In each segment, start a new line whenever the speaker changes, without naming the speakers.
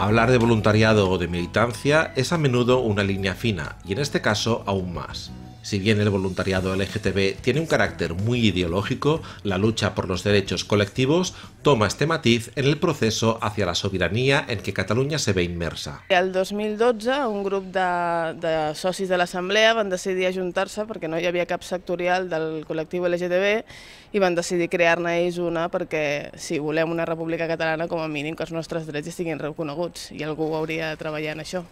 Hablar de voluntariado o de militancia es a menudo una línea fina, y en este caso aún más. Si bien el voluntariado LGTB tiene un carácter muy ideológico, la lucha por los derechos colectivos toma este matiz en el proceso hacia la sobirania en que Catalunya se ve immersa.
El 2012 un grup de, de socis de l'Assemblea van decidir ajuntar-se perquè no hi havia cap sectorial del col·lectiu LGTB i van decidir crear-ne ells una perquè si volem una república catalana com a mínim que els nostres drets estiguin reconeguts i algú hauria de treballar en això.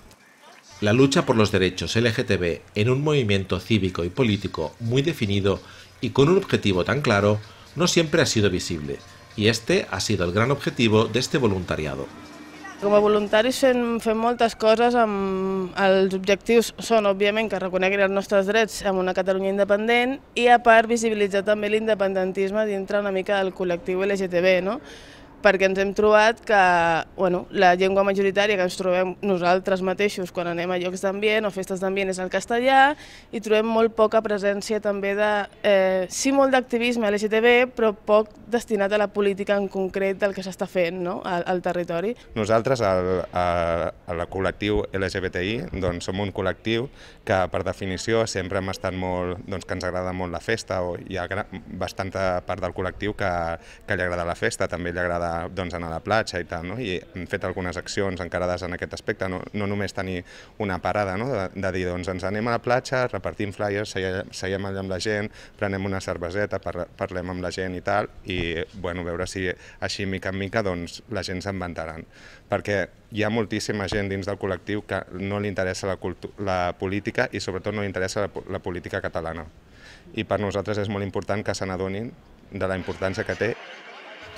La lucha por los derechos LGTB en un movimiento cívico y político muy definido y con un objetivo tan claro no siempre ha sido visible, y este ha sido el gran objetivo de este voluntariado.
Como voluntarios voluntaris fem, fem moltes coses, amb, els objectius són, que reconeguin els nostres drets en una Catalunya independent i, a par visibilitzar també l'independentisme dintre una mica del col·lectiu LGTB, no? perquè ens hem trobat que bueno, la llengua majoritària que ens trobem nosaltres mateixos quan anem a llocs d'ambient o festes d'ambient és el castellà i trobem molt poca presència també de... Eh, sí, molt d'activisme LGTB, però poc destinat a la política en concret del que s'està fent no? al, al territori.
Nosaltres, al, a, a la col·lectiu LGBTI, doncs som un col·lectiu que per definició sempre hem estat molt... doncs que ens agrada molt la festa o hi ha bastanta part del col·lectiu que, que li agrada la festa, també li agrada de, doncs, anar a la platja i tal, no? i hem fet algunes accions encarades en aquest aspecte, no, no només tenir una parada, no? de, de dir, doncs ens anem a la platja, repartim flyers, seiem allà amb la gent, prenem una cerveseta, parlem amb la gent i tal, i bueno, veure si així mica en mica doncs, la gent se'n vantaran. Perquè hi ha moltíssima gent dins del col·lectiu que no li interessa la, la política i sobretot no li interessa la, la política catalana. I per nosaltres és molt important que se n'adonin de la importància que té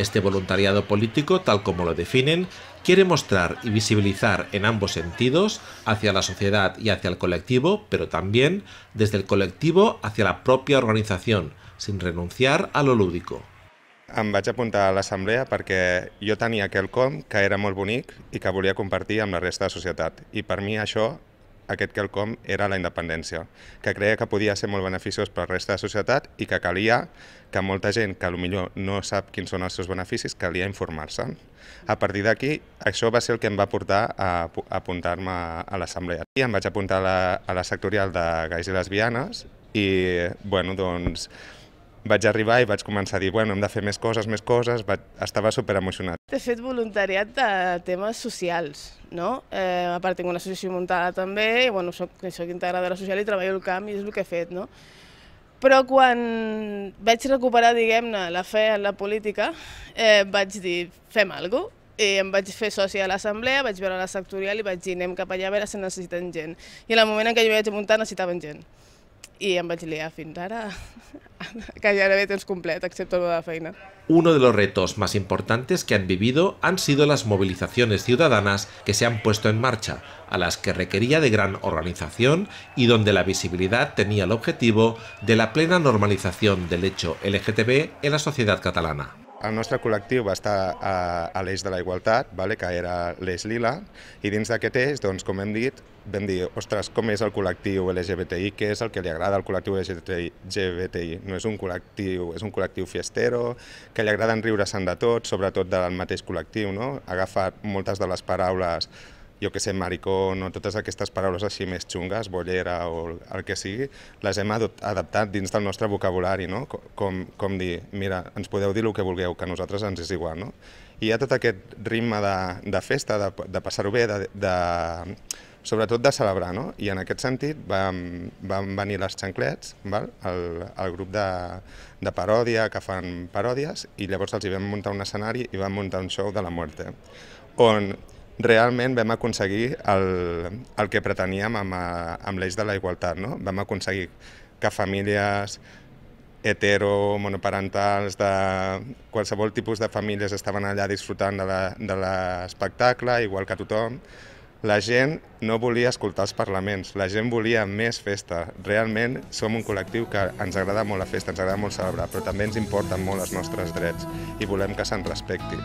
Este voluntariado político, tal como lo definen, quiere mostrar y visibilizar en ambos
sentidos, hacia la sociedad y hacia el colectivo, pero también desde el colectivo
hacia la propia organización, sin renunciar a lo lúdico. Em vaig apuntar a l'assemblea perquè jo tenia quelcom que era molt bonic i que volia compartir amb la resta de societat. Y per mi això, aquest quelcom, era la independència, que creia que podia ser molt beneficiós per la resta de societat i que calia que molta gent que millor no sap quins són els seus beneficis calia informar-se'n. A partir d'aquí, això va ser el que em va portar a apuntar-me a l'assemblea. I em vaig apuntar a la, a la sectorial de gais i lesbianes i, bueno, doncs, vaig arribar i vaig començar a dir, bueno, hem de fer més coses, més coses, vaig, estava super emocionat.
He fet voluntariat de temes socials, no? Eh, a part tinc una associació muntada també, i bueno, soc, soc integradora social i treballo al camp i és el que he fet, no? Però quan vaig recuperar, diguem-ne, la fe en la política, eh, vaig dir, fem alguna cosa, i em vaig fer soci a l'assemblea, vaig veure la sectorial i vaig dir anem cap allà a veure si necessiten gent. I en el moment en què jo vaig muntar necessitaven gent. y en em vaig fins ara, que complet, excepto lo de la feina.
Uno de los retos más importantes que han vivido han sido las movilizaciones ciudadanas que se han puesto en marcha, a las que requería de gran organización y donde la visibilidad tenía el objetivo de la plena normalización del hecho LGTB en la sociedad catalana.
El nostre col·lectiu va estar a, a l'eix de la igualtat, vale? que era l'eix lila, i dins d'aquest eix, doncs, com hem dit, vam dir, ostres, com és el col·lectiu LGBTI, què és el que li agrada al col·lectiu LGBTI. No és un col·lectiu, és un col·lectiu fiestero, que li agraden riure-se'n de tot, sobretot del mateix col·lectiu, no? Agafa moltes de les paraules jo que sé, maricón o totes aquestes paraules així més xungues, bollera o el que sigui, les hem adaptat dins del nostre vocabulari, no? Com, com dir, mira, ens podeu dir el que vulgueu, que a nosaltres ens és igual, no? I hi ha tot aquest ritme de, de festa, de, de passar-ho bé, de, de, sobretot de celebrar, no? I en aquest sentit vam, vam venir les xanclets, val? El, el grup de, de paròdia, que fan paròdies, i llavors els hi vam muntar un escenari i vam muntar un show de la muerte, on realment vam aconseguir el, el que preteníem amb, eh, amb l'eix de la igualtat. No? Vam aconseguir que famílies hetero, monoparentals, de qualsevol tipus de famílies estaven allà disfrutant de l'espectacle, igual que tothom. La gent no volia escoltar els parlaments, la gent volia més festa. Realment som un col·lectiu que ens agrada molt la festa, ens agrada molt celebrar, però també ens importen molt els nostres drets i volem que se'n respecti.